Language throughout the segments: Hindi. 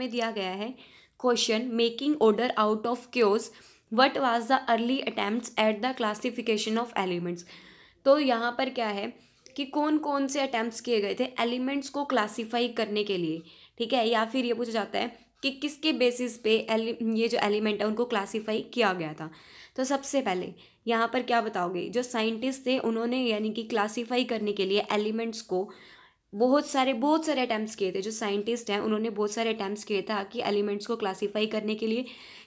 में दिया गया है question making order out of क्योर्स what was the early attempt at the classification of elements तो यहाँ पर क्या है कि कौन कौन से अटैम्प्ट किए गए थे एलिमेंट्स को क्लासीफाई करने के लिए ठीक है या फिर ये पूछा जाता है कि किसके बेसिस पे ये जो एलिमेंट है उनको क्लासीफाई किया गया था तो सबसे पहले यहाँ पर क्या बताओगे जो साइंटिस्ट थे उन्होंने यानी कि क्लासीफाई करने के लिए एलिमेंट्स को बहुत सारे बहुत सारे अटैम्प्ट किए थे जो साइंटिस्ट हैं उन्होंने बहुत सारे अटैम्प्ट किए था कि एलिमेंट्स को क्लासीफाई करने के लिए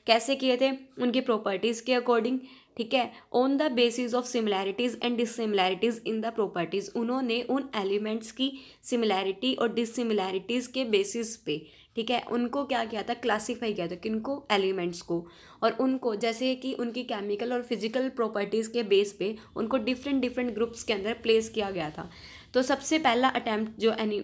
कैसे किए थे उनकी प्रॉपर्टीज़ के अकॉर्डिंग ठीक है on the basis of similarities and dissimilarities in the properties उन्होंने उन एलिमेंट्स की सिमिलैरिटी और डिसिमिलैरिटीज़ के बेसिस पे ठीक है उनको क्या किया था क्लासीफाई किया था किनको एलिमेंट्स को और उनको जैसे कि उनकी केमिकल और फिजिकल प्रॉपर्टीज़ के बेस पे उनको डिफरेंट डिफरेंट ग्रुप्स के अंदर प्लेस किया गया था तो सबसे पहला अटैम्प्ट जो एनी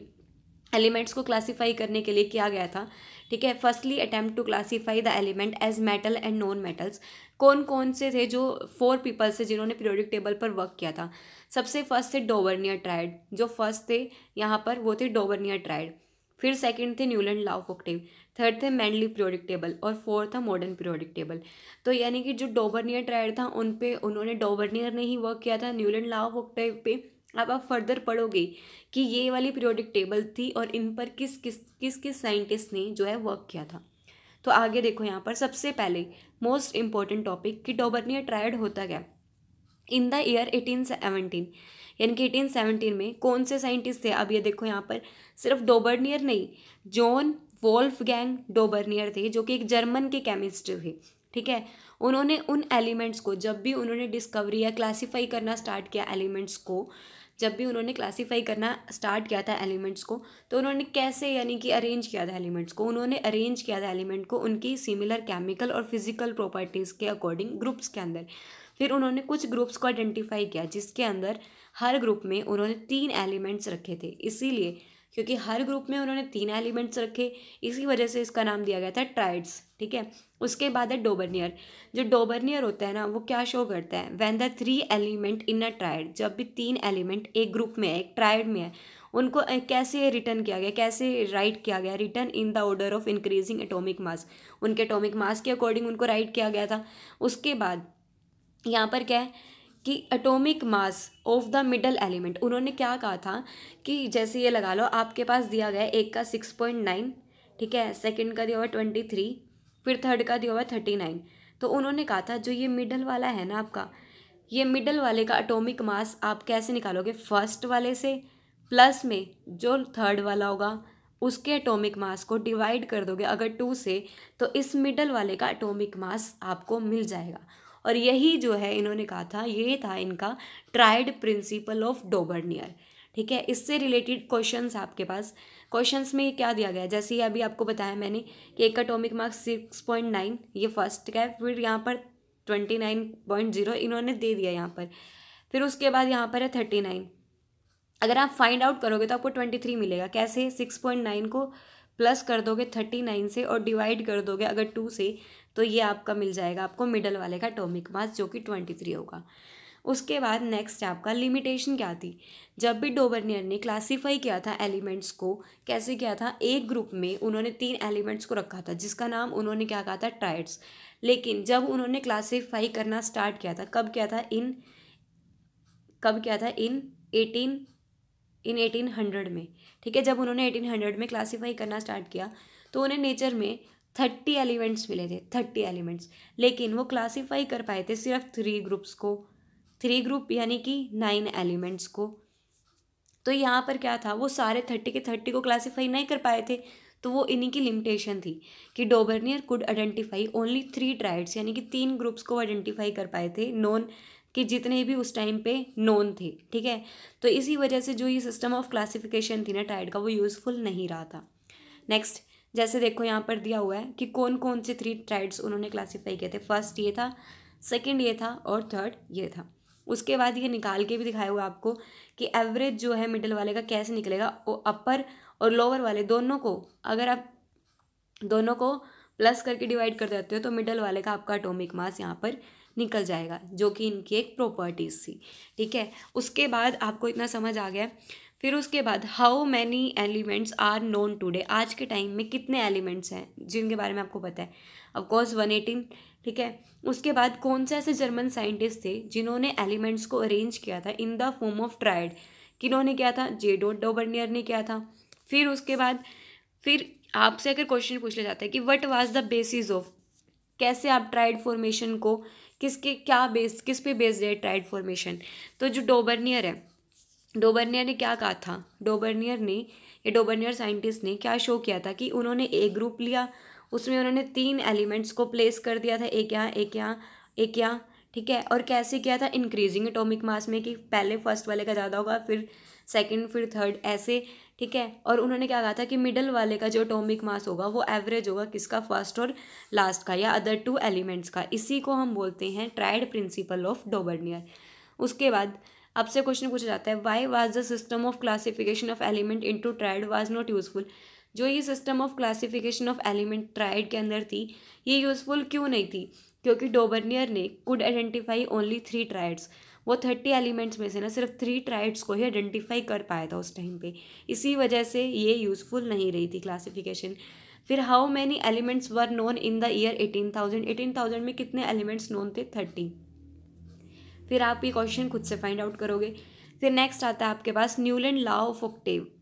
एलिमेंट्स को क्लासीफाई करने के लिए किया गया था ठीक है firstly attempt to classify the element as metal and non metals कौन कौन से थे जो फोर पीपल से जिन्होंने पीरियोडिक टेबल पर वर्क किया था सबसे फर्स्ट थे डोवर्नियर ट्राइड जो फर्स्ट थे यहाँ पर वो थे डोवर्नियर ट्राइड फिर सेकंड थे न्यूलैंड लाव फोकटिव थर्ड थे मैंडली पीरियोडिक टेबल और फोर्थ था मॉडर्न पीरियोडिक टेबल तो यानी कि जो डोवर्नियर ट्राइड था उन पर उन्होंने डोवर्नियर ने ही वर्क किया था न्यूलैंड लाव फोकटिव पे अब आप फर्दर पढ़ोगे कि ये वाली पीरियोडिक टेबल थी और इन पर किस किस किस किस साइंटिस्ट ने जो है वर्क किया था तो आगे देखो यहाँ पर सबसे पहले मोस्ट इम्पॉर्टेंट टॉपिक कि डोबरनिया ट्रायड होता गया in the year eighteen seventeen यानी कि एटीन सेवनटीन में कौन से साइंटिस्ट थे अब ये देखो यहाँ पर सिर्फ डोबरनियर नहीं जॉन वोल्फ गैंग डोबर्नियर थे जो कि एक जर्मन के केमिस्ट थे ठीक है उन्होंने उन एलिमेंट्स को जब भी उन्होंने डिस्कवरी या क्लासीफाई करना स्टार्ट किया एलिमेंट्स को जब भी उन्होंने क्लासीफाई करना स्टार्ट किया था एलिमेंट्स को तो उन्होंने कैसे यानी कि अरेंज किया था एलिमेंट्स को उन्होंने अरेंज किया था एलिमेंट को उनकी सिमिलर केमिकल और फिजिकल प्रॉपर्टीज़ के अकॉर्डिंग ग्रुप्स के अंदर फिर उन्होंने कुछ ग्रुप्स को आइडेंटिफाई किया जिसके अंदर हर ग्रुप में उन्होंने तीन एलिमेंट्स रखे थे इसीलिए क्योंकि हर ग्रुप में उन्होंने तीन एलिमेंट्स रखे इसी वजह से इसका नाम दिया गया था ट्राइड्स ठीक है उसके बाद है डोबरनियर जो डोबरनियर होता है ना वो क्या शो करता है when the three element in a triad जब भी तीन एलिमेंट एक ग्रुप में है एक ट्राइड में है उनको कैसे रिटर्न किया गया कैसे राइट किया गया written in the order of increasing atomic mass उनके एटोमिक मास के अकॉर्डिंग उनको राइट किया गया था उसके बाद यहाँ पर क्या है कि atomic mass of the middle element उन्होंने क्या कहा था कि जैसे ये लगा लो आपके पास दिया गया एक का सिक्स पॉइंट नाइन ठीक है सेकंड का दिया हुआ ट्वेंटी थ्री फिर थर्ड का दिया हुआ थर्टी नाइन तो उन्होंने कहा था जो ये मिडल वाला है ना आपका ये मिडल वाले का अटोमिक मास आप कैसे निकालोगे फर्स्ट वाले से प्लस में जो थर्ड वाला होगा उसके एटॉमिक मास को डिवाइड कर दोगे अगर टू से तो इस मिडल वाले का एटॉमिक मास आपको मिल जाएगा और यही जो है इन्होंने कहा था ये था इनका ट्राइड प्रिंसिपल ऑफ डोबर्नियर ठीक है इससे रिलेटेड क्वेश्चंस आपके पास क्वेश्चंस में क्या दिया गया जैसे ये अभी आपको बताया मैंने कि एक atomic mass six point nine ये फर्स्ट का है फिर यहाँ पर ट्वेंटी नाइन पॉइंट जीरो इन्होंने दे दिया यहाँ पर फिर उसके बाद यहाँ पर है थर्टी नाइन अगर आप फाइंड आउट करोगे तो आपको ट्वेंटी थ्री मिलेगा कैसे सिक्स पॉइंट नाइन को प्लस कर दोगे थर्टी नाइन से और डिवाइड कर दोगे अगर टू से तो ये आपका मिल जाएगा आपको मिडल वाले का टोमिक मास जो कि ट्वेंटी थ्री होगा उसके बाद नेक्स्ट आपका लिमिटेशन क्या थी जब भी डोबरनियर ने क्लासीफाई किया था एलिमेंट्स को कैसे किया था एक ग्रुप में उन्होंने तीन एलिमेंट्स को रखा था जिसका नाम उन्होंने क्या कहा था ट्राइड्स लेकिन जब उन्होंने क्लासीफाई करना स्टार्ट किया था कब किया था इन कब किया था in eighteen in eighteen hundred में ठीक है जब उन्होंने एटीन हंड्रेड में क्लासीफाई करना स्टार्ट किया तो उन्हें नेचर में थर्टी एलिमेंट्स मिले थे थर्टी एलिमेंट्स लेकिन वो क्लासीफाई कर पाए थे सिर्फ थ्री ग्रुप्स को थ्री ग्रुप यानी कि नाइन एलिमेंट्स को तो यहाँ पर क्या था वो सारे थर्टी के थर्टी को क्लासीफाई नहीं कर पाए थे तो वो इन्हीं की लिमिटेशन थी कि Dobereiner could identify only three triads यानी कि तीन ग्रुप्स को आइडेंटिफाई कर पाए थे नॉन कि जितने भी उस टाइम पे नोन थे ठीक है तो इसी वजह से जो ये सिस्टम ऑफ क्लासिफिकेशन थी ना टाइड का वो यूज़फुल नहीं रहा था नेक्स्ट जैसे देखो यहाँ पर दिया हुआ है कि कौन कौन से थ्री टाइड्स उन्होंने क्लासीफाई किए थे फर्स्ट ये था सेकेंड ये था और थर्ड ये था उसके बाद ये निकाल के भी दिखाया हुआ आपको कि एवरेज जो है मिडिल वाले का कैसे निकलेगा वो अपर और लोअर वाले दोनों को अगर आप दोनों को प्लस करके डिवाइड कर देते हो तो मिडल वाले का आपका अटोमिक मास यहाँ पर निकल जाएगा जो कि इनकी एक प्रॉपर्टीज थी ठीक है उसके बाद आपको इतना समझ आ गया फिर उसके बाद how many elements are known today आज के टाइम में कितने एलिमेंट्स हैं जिनके बारे में आपको पता है ऑफकोर्स वन एटीन ठीक है उसके बाद कौन से ऐसे जर्मन साइंटिस्ट थे जिन्होंने एलिमेंट्स को अरेंज किया था in the form of triad किन्होंने किया था जे डोट डोबर्नियर ने किया था फिर उसके बाद फिर आपसे अगर क्वेश्चन पूछ लिया जाता है कि what was the basis of कैसे आप ट्राइड फॉर्मेशन को किसके क्या बेस किस पे बेस्ड है ट्राइड फॉर्मेशन तो जो डोबरनियर है डोबरनियर ने क्या कहा था डोबरनियर ने ये डोबरनियर साइंटिस्ट ने क्या शो किया था कि उन्होंने एक ग्रुप लिया उसमें उन्होंने तीन एलिमेंट्स को प्लेस कर दिया था एक यहाँ एक यहाँ एक यहाँ ठीक है और कैसे किया था इंक्रीजिंग एटॉमिक मास में कि पहले फर्स्ट वाले का ज़्यादा होगा फिर सेकंड फिर थर्ड ऐसे ठीक है और उन्होंने क्या कहा था कि मिडल वाले का जो अटोमिक मास होगा वो एवरेज होगा किसका फर्स्ट और लास्ट का या अदर टू एलिमेंट्स का इसी को हम बोलते हैं ट्राइड प्रिंसिपल ऑफ डोबर्नियर उसके बाद आपसे क्वेश्चन पूछा जाता है why was the system of classification of element into triad was not useful जो ये system of classification of element triad के अंदर थी ये यूजफुल क्यों नहीं थी क्योंकि डोबर्नियर ने could identify only three triads वो थर्टी एलिमेंट्स में से ना सिर्फ थ्री ट्राइड्स को ही आइडेंटिफाई कर पाया था उस टाइम पे इसी वजह से ये यूज़फुल नहीं रही थी क्लासिफिकेशन फिर how many elements were known in the year eighteen thousand eighteen thousand में कितने एलिमेंट्स नोन थे थर्टी फिर आप ये क्वेश्चन खुद से फाइंड आउट करोगे फिर नेक्स्ट आता है आपके पास न्यूलैंड लाओ फोक्टेव